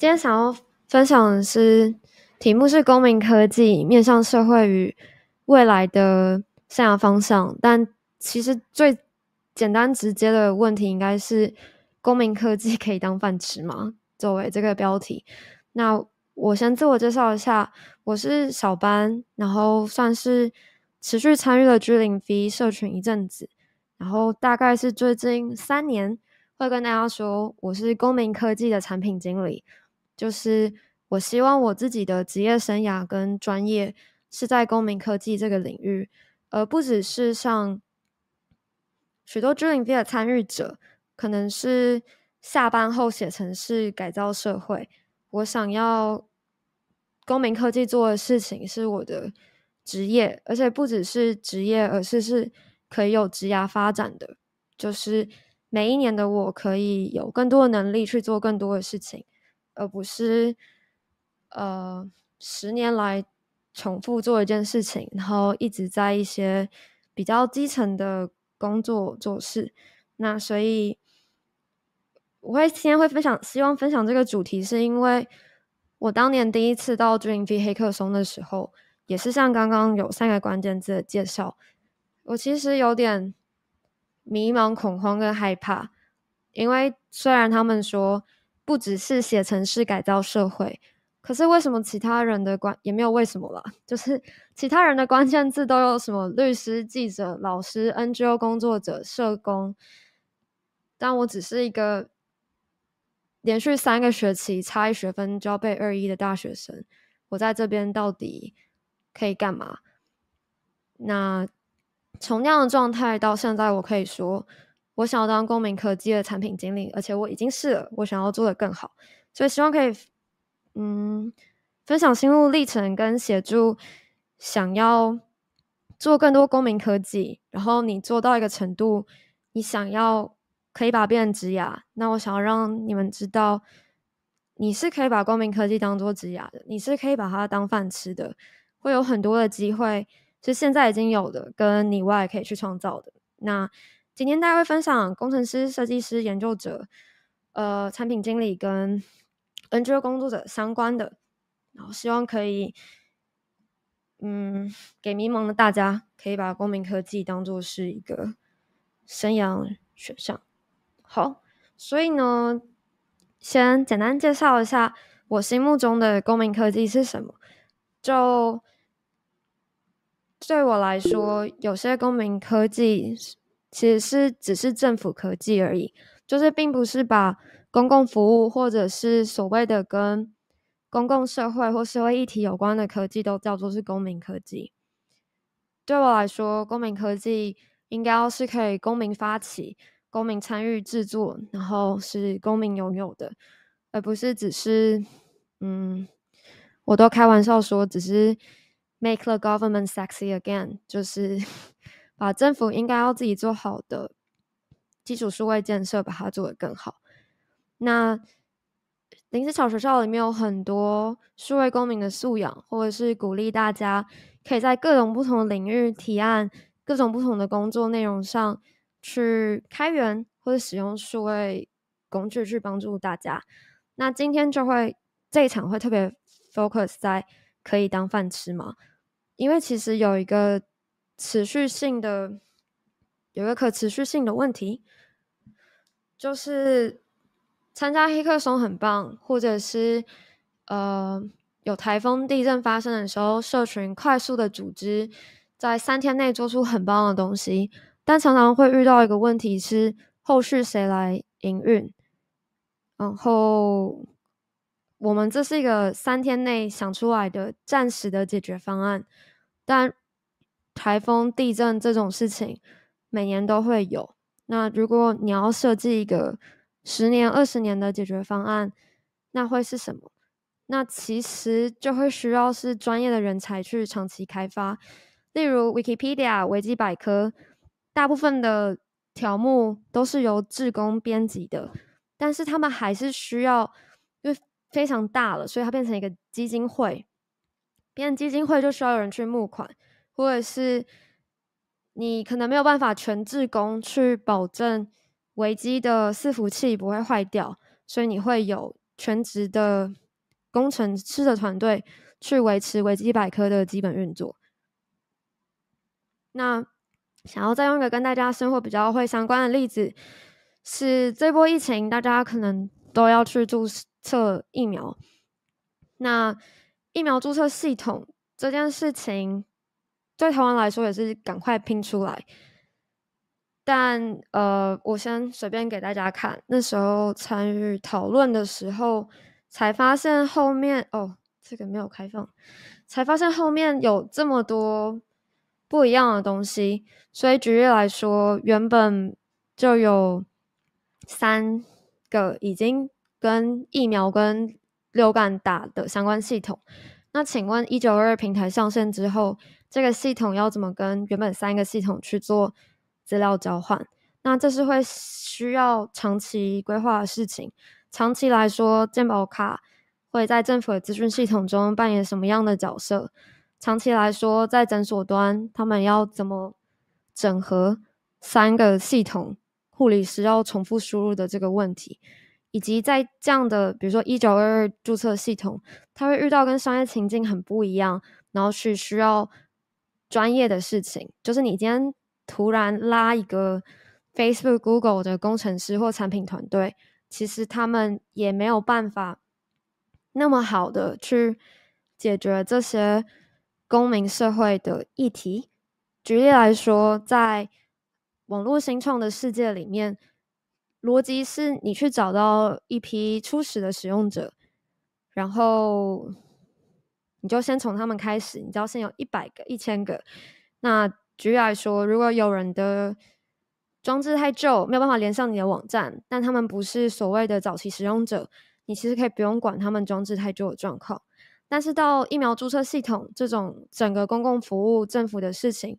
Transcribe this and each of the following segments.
今天想要分享的是，题目是“公民科技面向社会与未来的生涯方向”。但其实最简单直接的问题应该是：“公民科技可以当饭吃吗？”作为这个标题，那我先自我介绍一下，我是小班，然后算是持续参与了 G 零 V 社群一阵子，然后大概是最近三年会跟大家说，我是公民科技的产品经理。就是我希望我自己的职业生涯跟专业是在公民科技这个领域，而不只是像许多居民地的参与者，可能是下班后写程式改造社会。我想要公民科技做的事情是我的职业，而且不只是职业，而是是可以有职涯发展的，就是每一年的我可以有更多的能力去做更多的事情。而不是，呃，十年来重复做一件事情，然后一直在一些比较基层的工作做事。那所以，我会今天会分享，希望分享这个主题，是因为我当年第一次到 Dream V 黑客松的时候，也是像刚刚有三个关键字的介绍，我其实有点迷茫、恐慌跟害怕，因为虽然他们说。不只是写城市改造社会，可是为什么其他人的关也没有？为什么了？就是其他人的关键字都有什么？律师、记者、老师、NGO 工作者、社工，但我只是一个连续三个学期差一学分就要被二一的大学生。我在这边到底可以干嘛？那从那样的状态到现在，我可以说。我想要当公民科技的产品经理，而且我已经试了。我想要做的更好，所以希望可以，嗯，分享心路历程跟协助想要做更多公民科技。然后你做到一个程度，你想要可以把变成职涯，那我想要让你们知道，你是可以把公民科技当做职涯的，你是可以把它当饭吃的，会有很多的机会，是现在已经有的，跟你外可以去创造的。那今天大家会分享工程师、设计师、研究者、呃，产品经理跟 N G o 工作者相关的，然后希望可以，嗯，给迷茫的大家可以把公民科技当做是一个生涯选项。好，所以呢，先简单介绍一下我心目中的公民科技是什么。就对我来说，有些公民科技。其实是只是政府科技而已，就是并不是把公共服务或者是所谓的跟公共社会或社会议题有关的科技都叫做是公民科技。对我来说，公民科技应该要是可以公民发起、公民参与制作，然后是公民拥有的，而不是只是嗯，我都开玩笑说只是 make the government sexy again，就是。把政府应该要自己做好的基础数位建设，把它做得更好。那临时小学校里面有很多数位公民的素养，或者是鼓励大家可以在各种不同领域、提案、各种不同的工作内容上，去开源或者使用数位工具去帮助大家。那今天就会这一场会特别 focus 在可以当饭吃嘛？因为其实有一个。持续性的有个可持续性的问题，就是参加黑客松很棒，或者是呃有台风、地震发生的时候，社群快速的组织，在三天内做出很棒的东西。但常常会遇到一个问题是，后续谁来营运？然后我们这是一个三天内想出来的暂时的解决方案，但。台风、地震这种事情每年都会有。那如果你要设计一个十年、二十年的解决方案，那会是什么？那其实就会需要是专业的人才去长期开发。例如，Wikipedia 维基百科，大部分的条目都是由志工编辑的，但是他们还是需要，因为非常大了，所以它变成一个基金会。变成基金会就需要有人去募款。或者是你可能没有办法全自工去保证维基的伺服器不会坏掉，所以你会有全职的工程师的团队去维持维基百科的基本运作。那想要再用一个跟大家生活比较会相关的例子，是这波疫情，大家可能都要去注册疫苗。那疫苗注册系统这件事情。对台湾来说也是赶快拼出来，但呃，我先随便给大家看。那时候参与讨论的时候，才发现后面哦，这个没有开放，才发现后面有这么多不一样的东西。所以举例来说，原本就有三个已经跟疫苗跟流感打的相关系统，那请问一九二平台上线之后？这个系统要怎么跟原本三个系统去做资料交换？那这是会需要长期规划的事情。长期来说，健保卡会在政府的资讯系统中扮演什么样的角色？长期来说，在诊所端，他们要怎么整合三个系统？护理师要重复输入的这个问题，以及在这样的比如说一九二二注册系统，它会遇到跟商业情境很不一样，然后是需要。专业的事情，就是你今天突然拉一个 Facebook、Google 的工程师或产品团队，其实他们也没有办法那么好的去解决这些公民社会的议题。举例来说，在网络新创的世界里面，逻辑是你去找到一批初始的使用者，然后。你就先从他们开始，你只要先有一百个、一千个。那举例来说，如果有人的装置太旧，没有办法连上你的网站，但他们不是所谓的早期使用者，你其实可以不用管他们装置太旧的状况。但是到疫苗注册系统这种整个公共服务、政府的事情，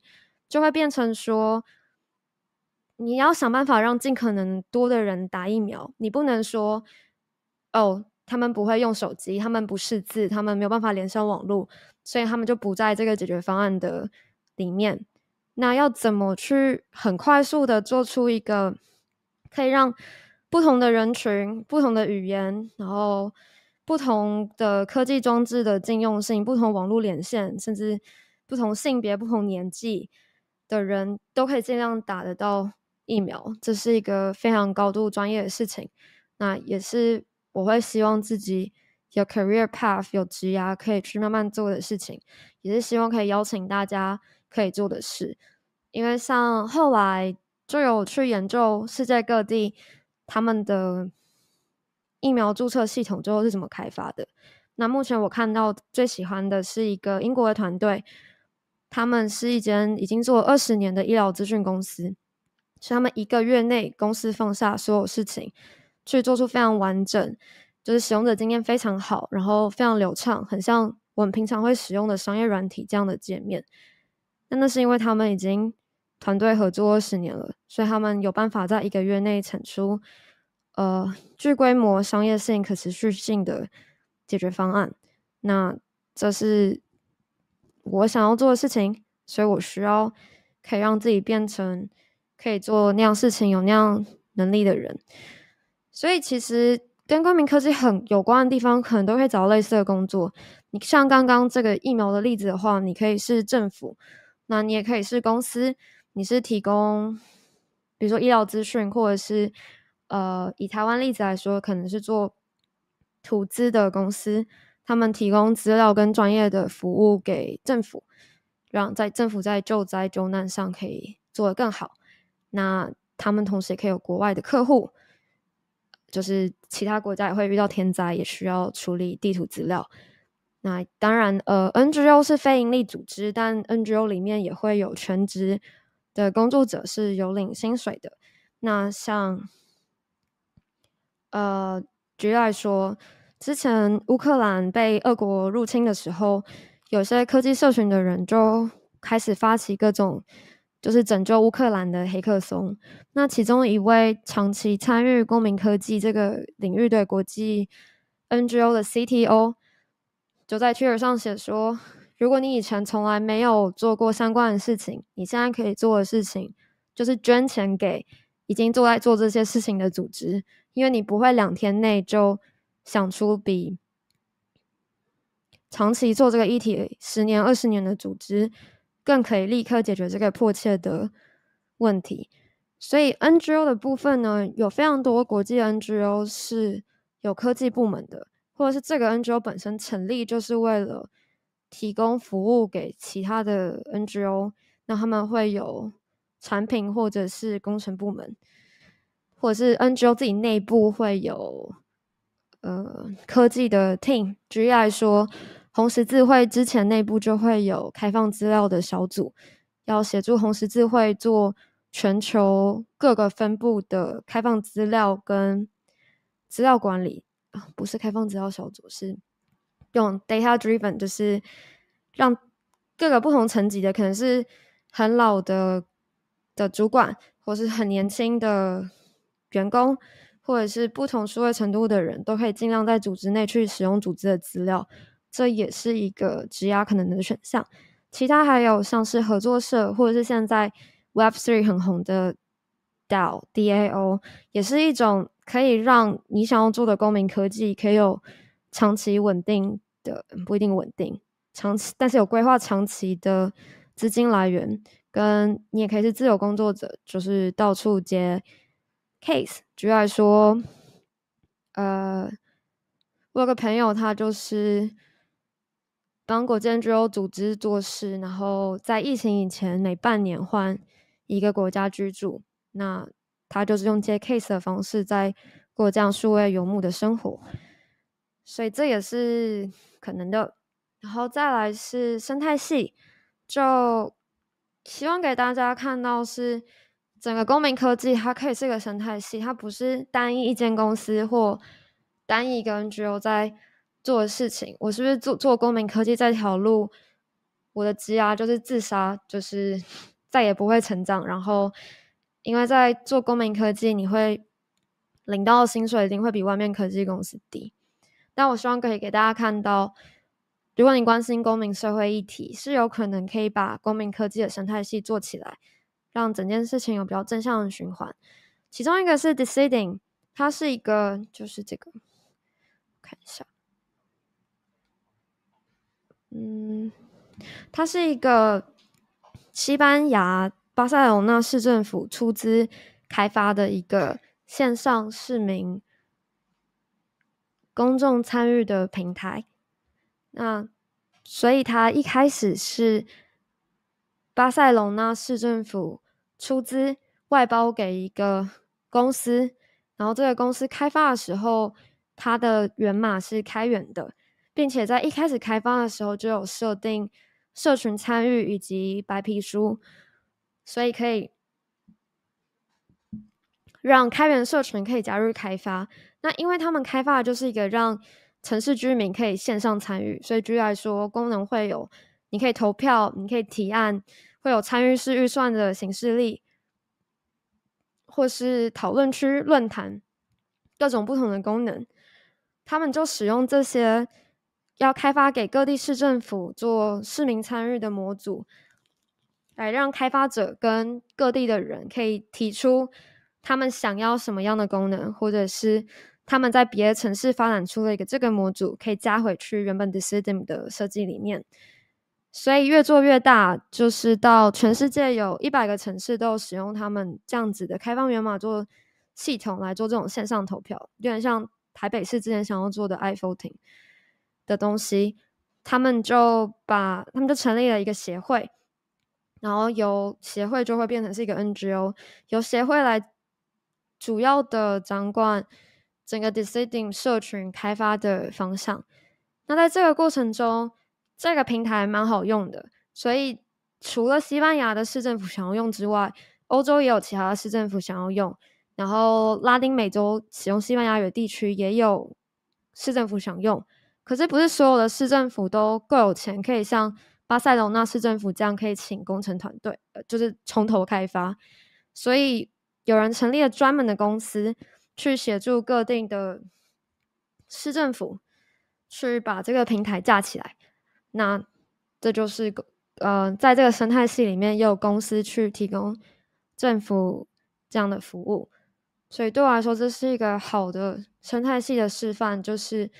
就会变成说，你要想办法让尽可能多的人打疫苗，你不能说，哦。他们不会用手机，他们不识字，他们没有办法连上网络，所以他们就不在这个解决方案的里面。那要怎么去很快速的做出一个可以让不同的人群、不同的语言，然后不同的科技装置的禁用性、不同网络连线，甚至不同性别、不同年纪的人都可以尽量打得到疫苗，这是一个非常高度专业的事情。那也是。我会希望自己有 career path，有职涯可以去慢慢做的事情，也是希望可以邀请大家可以做的事。因为像后来就有去研究世界各地他们的疫苗注册系统最后是怎么开发的。那目前我看到最喜欢的是一个英国的团队，他们是一间已经做二十年的医疗资讯公司，是他们一个月内公司放下所有事情。去做出非常完整，就是使用者经验非常好，然后非常流畅，很像我们平常会使用的商业软体这样的界面。那那是因为他们已经团队合作二十年了，所以他们有办法在一个月内产出呃具规模商业性可持续性的解决方案。那这是我想要做的事情，所以我需要可以让自己变成可以做那样事情、有那样能力的人。所以，其实跟光明科技很有关的地方，可能都会找类似的工作。你像刚刚这个疫苗的例子的话，你可以是政府，那你也可以是公司，你是提供，比如说医疗资讯，或者是，呃，以台湾例子来说，可能是做投资的公司，他们提供资料跟专业的服务给政府，让在政府在救灾救难上可以做得更好。那他们同时也可以有国外的客户。就是其他国家也会遇到天灾，也需要处理地图资料。那当然，呃，NGO 是非营利组织，但 NGO 里面也会有全职的工作者是有领薪水的。那像，呃，举例说，之前乌克兰被俄国入侵的时候，有些科技社群的人就开始发起各种。就是拯救乌克兰的黑客松，那其中一位长期参与公民科技这个领域、的国际 NGO 的 CTO 就在 Twitter 上写说：“如果你以前从来没有做过相关的事情，你现在可以做的事情就是捐钱给已经做在做这些事情的组织，因为你不会两天内就想出比长期做这个议题十年、二十年的组织。”更可以立刻解决这个迫切的问题，所以 NGO 的部分呢，有非常多国际 NGO 是有科技部门的，或者是这个 NGO 本身成立就是为了提供服务给其他的 NGO，那他们会有产品或者是工程部门，或者是 NGO 自己内部会有呃科技的 team，举例来说。红十字会之前内部就会有开放资料的小组，要协助红十字会做全球各个分部的开放资料跟资料管理啊，不是开放资料小组，是用 data driven，就是让各个不同层级的，可能是很老的的主管，或是很年轻的员工，或者是不同数位程度的人都可以尽量在组织内去使用组织的资料。这也是一个质押可能的选项。其他还有像是合作社，或者是现在 w e b Three 很红的 DAO，也是一种可以让你想要做的公民科技，可以有长期稳定的，不一定稳定，长期但是有规划长期的资金来源。跟你也可以是自由工作者，就是到处接 case。举例说，呃，我有个朋友，他就是。帮国际 NGO 组织做事，然后在疫情以前每半年换一个国家居住。那他就是用接 case 的方式在过这样数位游牧的生活。所以这也是可能的。然后再来是生态系，就希望给大家看到是整个公民科技，它可以是一个生态系，它不是单一一间公司或单一一个 NGO 在。做的事情，我是不是做做公民科技这条路？我的羁押就是自杀，就是 再也不会成长。然后，因为在做公民科技，你会领到的薪水一定会比外面科技公司低。但我希望可以给大家看到，如果你关心公民社会议题，是有可能可以把公民科技的生态系做起来，让整件事情有比较正向的循环。其中一个是 Deciding，它是一个就是这个，看一下。嗯，它是一个西班牙巴塞罗那市政府出资开发的一个线上市民公众参与的平台。那所以它一开始是巴塞隆纳市政府出资外包给一个公司，然后这个公司开发的时候，它的源码是开源的。并且在一开始开发的时候就有设定社群参与以及白皮书，所以可以让开源社群可以加入开发。那因为他们开发的就是一个让城市居民可以线上参与，所以举例来说，功能会有你可以投票，你可以提案，会有参与式预算的形式力，或是讨论区、论坛各种不同的功能。他们就使用这些。要开发给各地市政府做市民参与的模组，来让开发者跟各地的人可以提出他们想要什么样的功能，或者是他们在别的城市发展出了一个这个模组，可以加回去原本 d e c i t i m 的设计里面。所以越做越大，就是到全世界有一百个城市都使用他们这样子的开放源码做系统来做这种线上投票，有点像台北市之前想要做的 iPhone 的东西，他们就把他们就成立了一个协会，然后由协会就会变成是一个 NGO，由协会来主要的掌管整个 Deciding 社群开发的方向。那在这个过程中，这个平台蛮好用的，所以除了西班牙的市政府想要用之外，欧洲也有其他市政府想要用，然后拉丁美洲使用西班牙语的地区也有市政府想用。可是，不是所有的市政府都够有钱，可以像巴塞隆纳市政府这样，可以请工程团队，就是从头开发。所以，有人成立了专门的公司，去协助各地的市政府，去把这个平台架起来。那这就是，呃，在这个生态系里面，也有公司去提供政府这样的服务。所以，对我来说，这是一个好的生态系的示范，就是。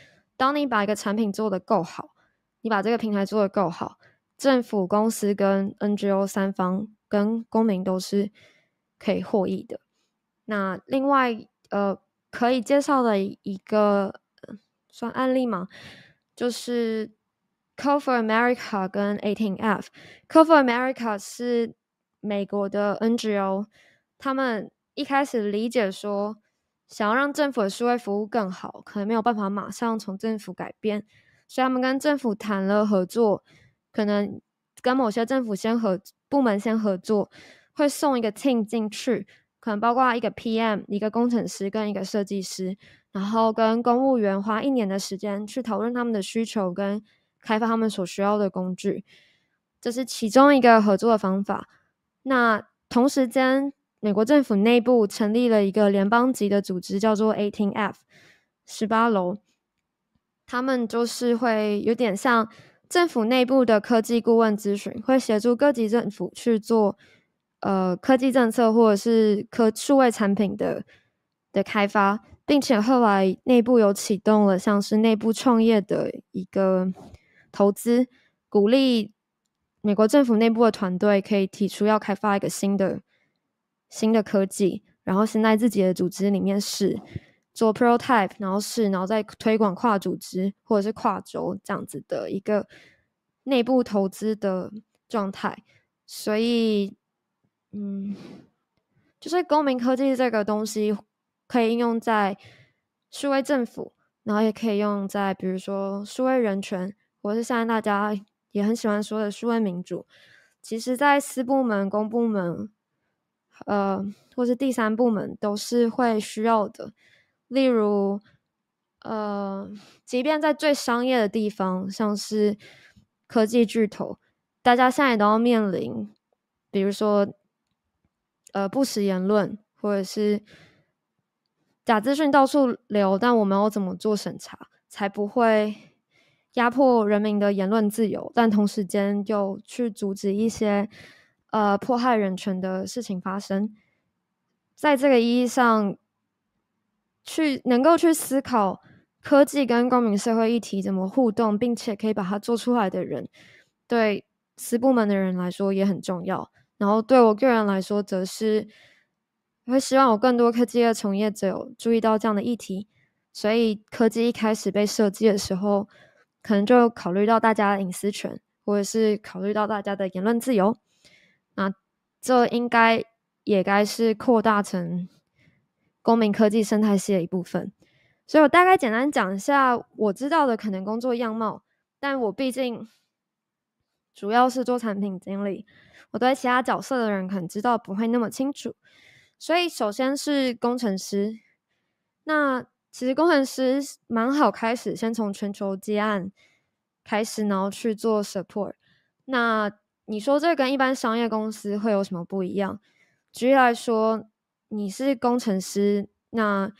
当你把一个产品做得够好，你把这个平台做得够好，政府、公司跟 NGO 三方跟公民都是可以获益的。那另外呃，可以介绍的一个算案例嘛，就是 Cover America 跟 Eighteen f Cover America 是美国的 NGO，他们一开始理解说。想要让政府的数位服务更好，可能没有办法马上从政府改变，所以他们跟政府谈了合作，可能跟某些政府先合部门先合作，会送一个 team 进去，可能包括一个 PM、一个工程师跟一个设计师，然后跟公务员花一年的时间去讨论他们的需求跟开发他们所需要的工具，这是其中一个合作的方法。那同时间。美国政府内部成立了一个联邦级的组织，叫做 “Eighteen F”（ 十八楼）。他们就是会有点像政府内部的科技顾问咨询，会协助各级政府去做呃科技政策或者是科数位产品的的开发，并且后来内部有启动了像是内部创业的一个投资，鼓励美国政府内部的团队可以提出要开发一个新的。新的科技，然后先在自己的组织里面试做 prototype，然后试，然后再推广跨组织或者是跨州这样子的一个内部投资的状态。所以，嗯，就是公民科技这个东西可以应用在数位政府，然后也可以用在比如说数位人权，或者是现在大家也很喜欢说的数位民主。其实，在私部门、公部门。呃，或是第三部门都是会需要的。例如，呃，即便在最商业的地方，像是科技巨头，大家现在都要面临，比如说，呃，不实言论或者是假资讯到处流，但我们要怎么做审查，才不会压迫人民的言论自由？但同时间又去阻止一些。呃，迫害人权的事情发生，在这个意义上，去能够去思考科技跟公民社会议题怎么互动，并且可以把它做出来的人，对私部门的人来说也很重要。然后对我个人来说，则是会希望有更多科技的从业者有注意到这样的议题。所以，科技一开始被设计的时候，可能就考虑到大家隐私权，或者是考虑到大家的言论自由。那这应该也该是扩大成公民科技生态系的一部分。所以我大概简单讲一下我知道的可能工作样貌，但我毕竟主要是做产品经理，我对其他角色的人可能知道不会那么清楚。所以首先是工程师，那其实工程师蛮好，开始先从全球接案开始，然后去做 support。那你说这跟一般商业公司会有什么不一样？举例来说，你是工程师，那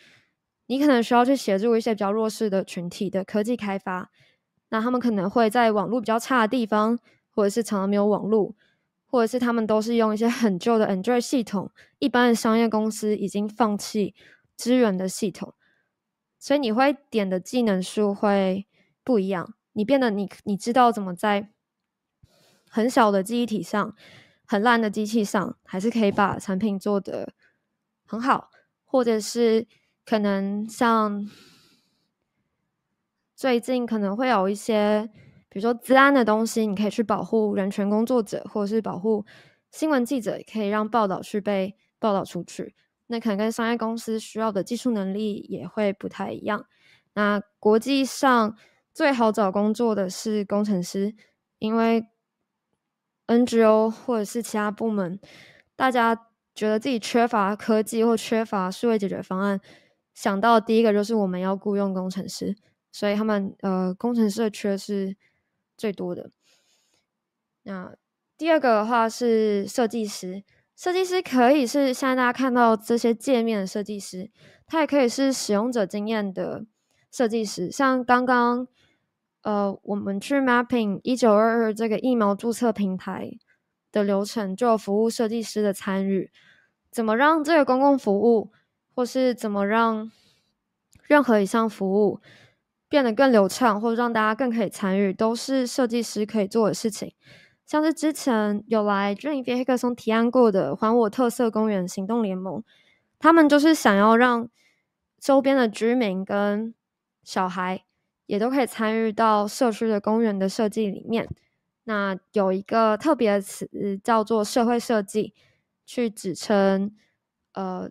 你可能需要去协助一些比较弱势的群体的科技开发。那他们可能会在网络比较差的地方，或者是常常没有网络，或者是他们都是用一些很旧的 Android 系统。一般的商业公司已经放弃支援的系统，所以你会点的技能数会不一样。你变得你你知道怎么在。很小的记忆体上，很烂的机器上，还是可以把产品做的很好。或者是可能像最近可能会有一些，比如说治安的东西，你可以去保护人权工作者，或者是保护新闻记者，可以让报道去被报道出去。那可能跟商业公司需要的技术能力也会不太一样。那国际上最好找工作的是工程师，因为。NGO 或者是其他部门，大家觉得自己缺乏科技或缺乏数位解决方案，想到第一个就是我们要雇佣工程师，所以他们呃工程师的缺是最多的。那第二个的话是设计师，设计师可以是现在大家看到这些界面的设计师，他也可以是使用者经验的设计师，像刚刚。呃，我们去 mapping 一九二二这个疫苗注册平台的流程就有服务设计师的参与。怎么让这个公共服务，或是怎么让任何一项服务变得更流畅，或者让大家更可以参与，都是设计师可以做的事情。像是之前有来 Dream 任意飞黑客松提案过的“还我特色公园行动联盟”，他们就是想要让周边的居民跟小孩。也都可以参与到社区的公园的设计里面。那有一个特别的词叫做“社会设计”，去指称，呃，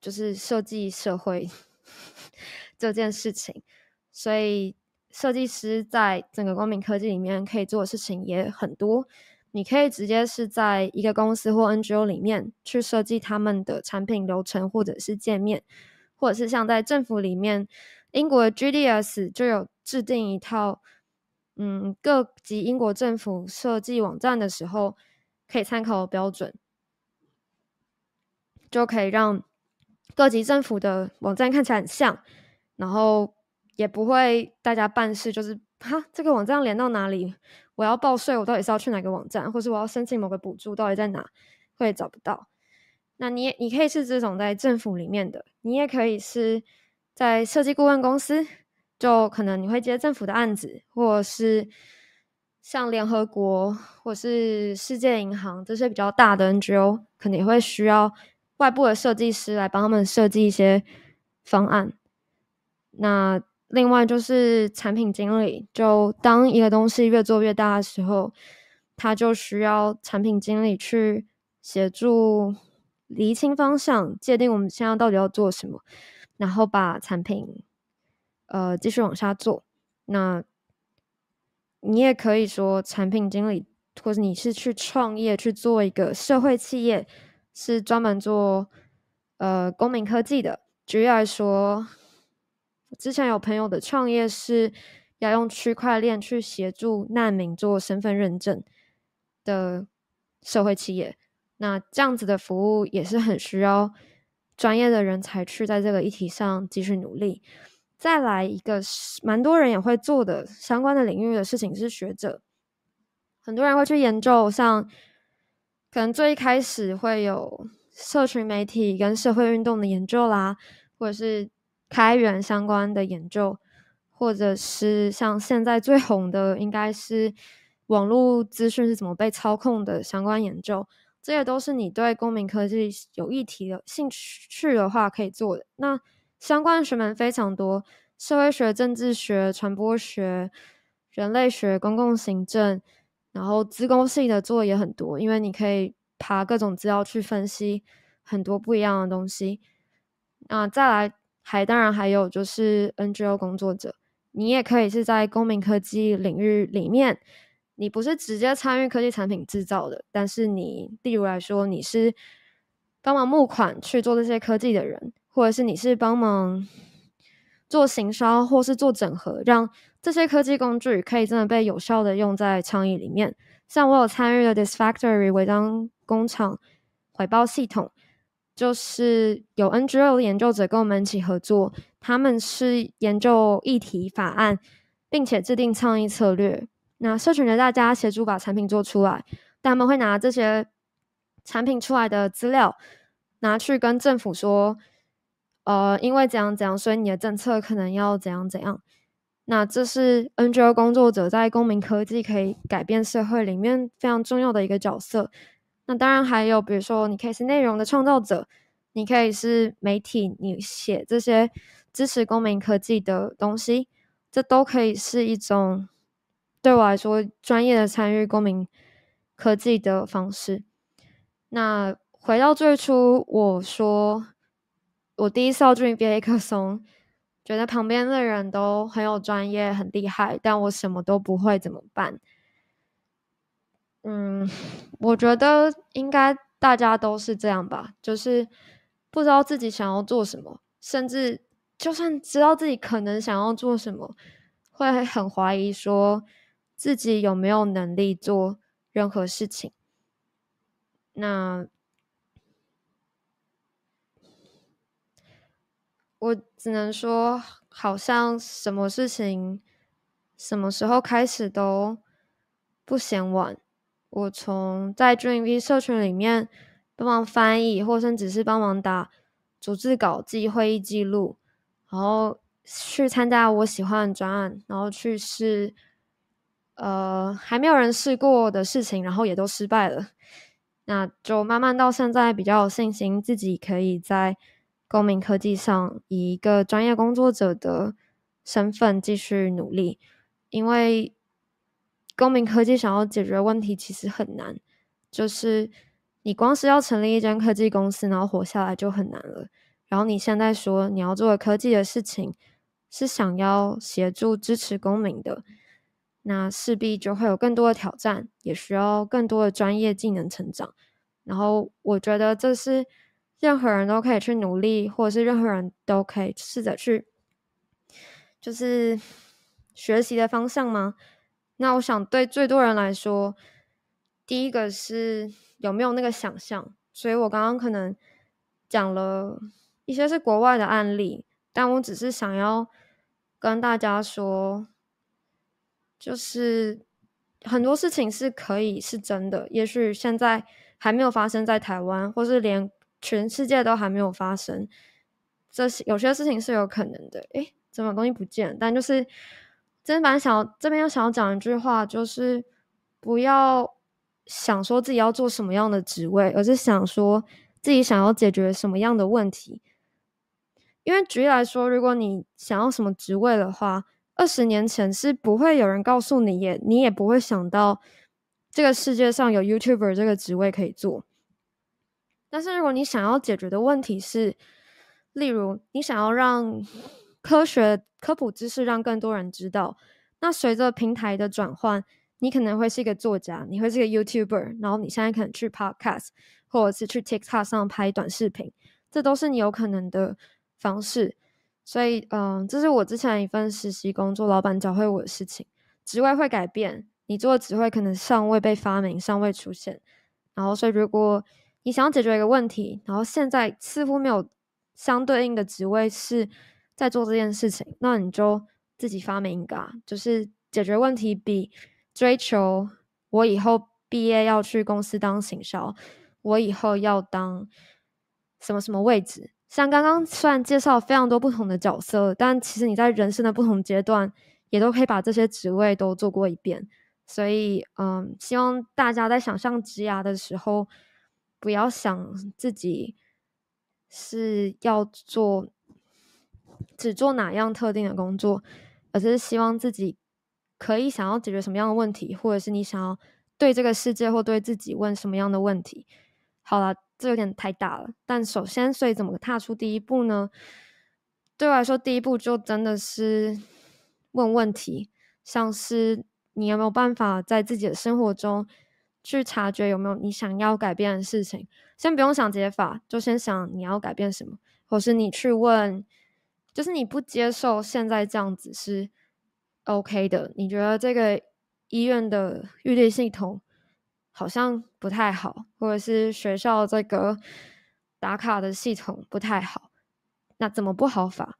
就是设计社会 这件事情。所以，设计师在整个光明科技里面可以做的事情也很多。你可以直接是在一个公司或 NGO 里面去设计他们的产品流程，或者是界面，或者是像在政府里面。英国的 GDS 就有制定一套，嗯，各级英国政府设计网站的时候可以参考的标准，就可以让各级政府的网站看起来很像，然后也不会大家办事就是哈，这个网站连到哪里？我要报税，我到底是要去哪个网站？或是我要申请某个补助，到底在哪会找不到？那你你可以是这种在政府里面的，你也可以是。在设计顾问公司，就可能你会接政府的案子，或是像联合国或是世界银行这些比较大的 NGO，可能也会需要外部的设计师来帮他们设计一些方案。那另外就是产品经理，就当一个东西越做越大的时候，他就需要产品经理去协助厘清方向，界定我们现在到底要做什么。然后把产品，呃，继续往下做。那你也可以说，产品经理，或是你是去创业去做一个社会企业，是专门做呃公民科技的。举例来说，之前有朋友的创业是要用区块链去协助难民做身份认证的，社会企业。那这样子的服务也是很需要。专业的人才去在这个议题上继续努力，再来一个，蛮多人也会做的相关的领域的事情是学者，很多人会去研究，像可能最一开始会有社群媒体跟社会运动的研究啦，或者是开源相关的研究，或者是像现在最红的应该是网络资讯是怎么被操控的相关研究。这些都是你对公民科技有议题的兴趣的话，可以做的。那相关学门非常多，社会学、政治学、传播学、人类学、公共行政，然后资工系的做也很多，因为你可以爬各种资料去分析很多不一样的东西。啊，再来，还当然还有就是 NGO 工作者，你也可以是在公民科技领域里面。你不是直接参与科技产品制造的，但是你，例如来说，你是帮忙募款去做这些科技的人，或者是你是帮忙做行销或是做整合，让这些科技工具可以真的被有效的用在倡议里面。像我有参与的 Disfactory 违章工厂怀抱系统，就是有 NGO 的研究者跟我们一起合作，他们是研究议题法案，并且制定倡议策略。那社群的大家协助把产品做出来，他们会拿这些产品出来的资料拿去跟政府说，呃，因为怎样怎样，所以你的政策可能要怎样怎样。那这是 NGO 工作者在公民科技可以改变社会里面非常重要的一个角色。那当然还有，比如说你可以是内容的创造者，你可以是媒体，你写这些支持公民科技的东西，这都可以是一种。对我来说，专业的参与公民科技的方式。那回到最初，我说我第一次要 Dream v e 觉得旁边的人都很有专业，很厉害，但我什么都不会，怎么办？嗯，我觉得应该大家都是这样吧，就是不知道自己想要做什么，甚至就算知道自己可能想要做什么，会很怀疑说。自己有没有能力做任何事情？那我只能说，好像什么事情什么时候开始都不嫌晚。我从在 Dream 社群里面帮忙翻译，或甚至只是帮忙打逐字稿、记会议记录，然后去参加我喜欢的专案，然后去试。呃，还没有人试过的事情，然后也都失败了，那就慢慢到现在比较有信心，自己可以在公民科技上以一个专业工作者的身份继续努力，因为公民科技想要解决问题其实很难，就是你光是要成立一间科技公司，然后活下来就很难了，然后你现在说你要做科技的事情，是想要协助支持公民的。那势必就会有更多的挑战，也需要更多的专业技能成长。然后，我觉得这是任何人都可以去努力，或者是任何人都可以试着去，就是学习的方向吗？那我想对最多人来说，第一个是有没有那个想象。所以我刚刚可能讲了一些是国外的案例，但我只是想要跟大家说。就是很多事情是可以是真的，也许现在还没有发生在台湾，或是连全世界都还没有发生。这些有些事情是有可能的。诶，怎么东西不见，但就是真凡想这边又想要讲一句话，就是不要想说自己要做什么样的职位，而是想说自己想要解决什么样的问题。因为举例来说，如果你想要什么职位的话。二十年前是不会有人告诉你，也你也不会想到这个世界上有 YouTuber 这个职位可以做。但是，如果你想要解决的问题是，例如你想要让科学科普知识让更多人知道，那随着平台的转换，你可能会是一个作家，你会是个 YouTuber，然后你现在可能去 Podcast，或者是去 TikTok 上拍短视频，这都是你有可能的方式。所以，嗯，这是我之前一份实习工作，老板教会我的事情。职位会改变，你做的职位可能尚未被发明、尚未出现。然后，所以如果你想要解决一个问题，然后现在似乎没有相对应的职位是在做这件事情，那你就自己发明一个，就是解决问题比追求我以后毕业要去公司当行销，我以后要当什么什么位置。像刚刚虽然介绍非常多不同的角色，但其实你在人生的不同阶段，也都可以把这些职位都做过一遍。所以，嗯，希望大家在想象职涯的时候，不要想自己是要做只做哪样特定的工作，而是希望自己可以想要解决什么样的问题，或者是你想要对这个世界或对自己问什么样的问题。好了。这有点太大了，但首先，所以怎么踏出第一步呢？对我来说，第一步就真的是问问题，像是你有没有办法在自己的生活中去察觉有没有你想要改变的事情。先不用想解法，就先想你要改变什么，或是你去问，就是你不接受现在这样子是 OK 的。你觉得这个医院的预约系统？好像不太好，或者是学校这个打卡的系统不太好。那怎么不好法？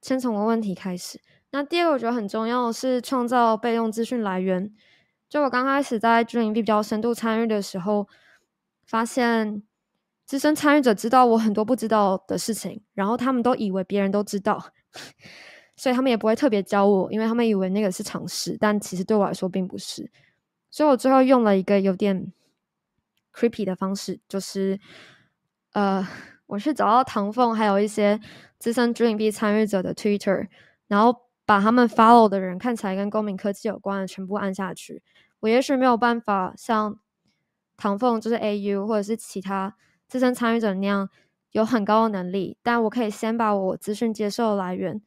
先从个问题开始。那第二个我觉得很重要是创造备用资讯来源。就我刚开始在 Dream B 比较深度参与的时候，发现资深参与者知道我很多不知道的事情，然后他们都以为别人都知道，所以他们也不会特别教我，因为他们以为那个是常识，但其实对我来说并不是。所以我最后用了一个有点 creepy 的方式，就是，呃，我是找到唐凤还有一些资深 Dream B 参与者的 Twitter，然后把他们 follow 的人看起来跟公民科技有关的全部按下去。我也许没有办法像唐凤就是 AU 或者是其他资深参与者那样有很高的能力，但我可以先把我资讯接受的来源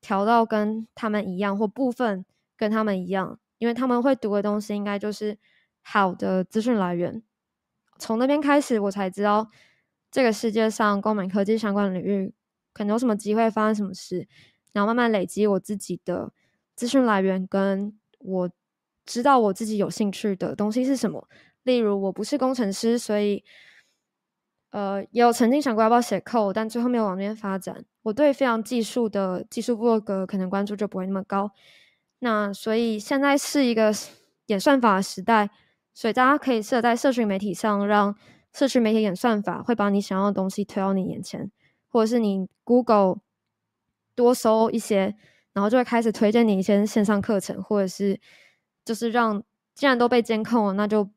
调到跟他们一样，或部分跟他们一样。因为他们会读的东西，应该就是好的资讯来源。从那边开始，我才知道这个世界上光敏科技相关领域可能有什么机会，发生什么事。然后慢慢累积我自己的资讯来源，跟我知道我自己有兴趣的东西是什么。例如，我不是工程师，所以呃，有曾经想过要不要写 code，但最后没有往那边发展。我对非常技术的技术部落格，可能关注就不会那么高。那所以现在是一个演算法的时代，所以大家可以设在社群媒体上，让社群媒体演算法会把你想要的东西推到你眼前，或者是你 Google 多搜一些，然后就会开始推荐你一些线上课程，或者是就是让既然都被监控了，那就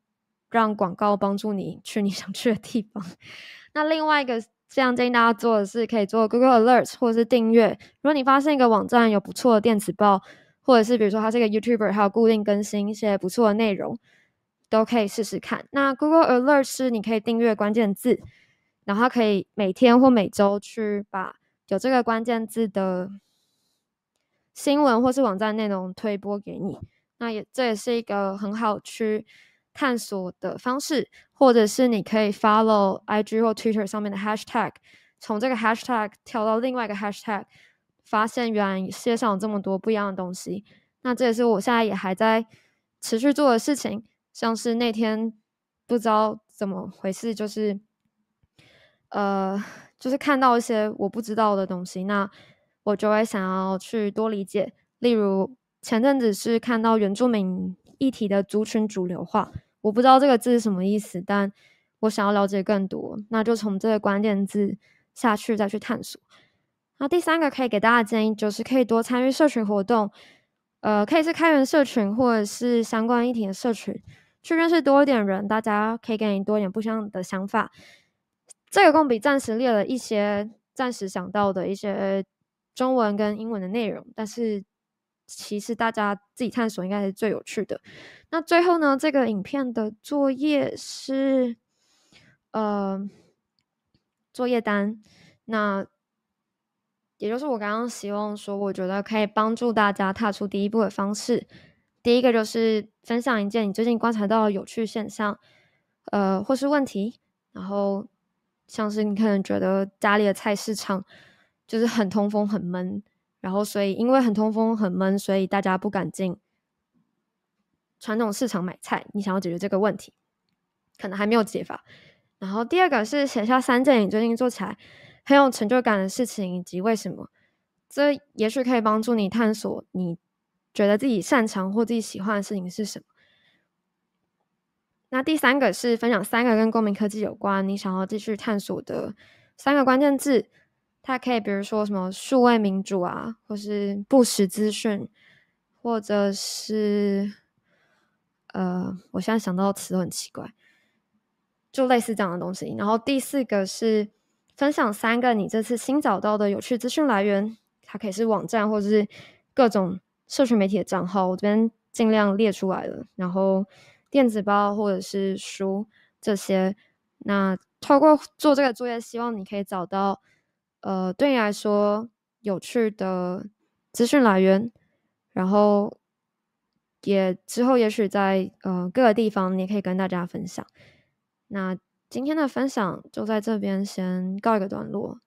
让广告帮助你去你想去的地方。那另外一个这样建议大家做的是，可以做 Google Alerts 或者是订阅，如果你发现一个网站有不错的电子报。或者是比如说他是个 Youtuber，还有固定更新一些不错的内容，都可以试试看。那 Google Alert 是你可以订阅关键字，然后可以每天或每周去把有这个关键字的新闻或是网站内容推播给你。那也这也是一个很好去探索的方式，或者是你可以 follow IG 或 Twitter 上面的 Hashtag，从这个 Hashtag 跳到另外一个 Hashtag。发现原来世界上有这么多不一样的东西，那这也是我现在也还在持续做的事情。像是那天不知道怎么回事，就是呃，就是看到一些我不知道的东西，那我就会想要去多理解。例如前阵子是看到原住民议题的族群主流化，我不知道这个字是什么意思，但我想要了解更多，那就从这个关键字下去再去探索。那第三个可以给大家的建议就是可以多参与社群活动，呃，可以是开源社群或者是相关议题的社群，去认识多一点人，大家可以给你多一点不一样的想法。这个供笔暂时列了一些暂时想到的一些中文跟英文的内容，但是其实大家自己探索应该是最有趣的。那最后呢，这个影片的作业是呃作业单，那。也就是我刚刚希望说，我觉得可以帮助大家踏出第一步的方式，第一个就是分享一件你最近观察到有趣现象，呃，或是问题，然后像是你可能觉得家里的菜市场就是很通风很闷，然后所以因为很通风很闷，所以大家不敢进传统市场买菜，你想要解决这个问题，可能还没有解法。然后第二个是写下三件你最近做起来。很有成就感的事情以及为什么？这也许可以帮助你探索你觉得自己擅长或自己喜欢的事情是什么。那第三个是分享三个跟公民科技有关你想要继续探索的三个关键字。它可以，比如说什么数位民主啊，或是不实资讯，或者是呃，我现在想到的词都很奇怪，就类似这样的东西。然后第四个是。分享三个你这次新找到的有趣资讯来源，它可以是网站或者是各种社群媒体的账号，我这边尽量列出来了。然后电子报或者是书这些，那透过做这个作业，希望你可以找到呃对你来说有趣的资讯来源，然后也之后也许在呃各个地方你也可以跟大家分享。那。今天的分享就在这边先告一个段落。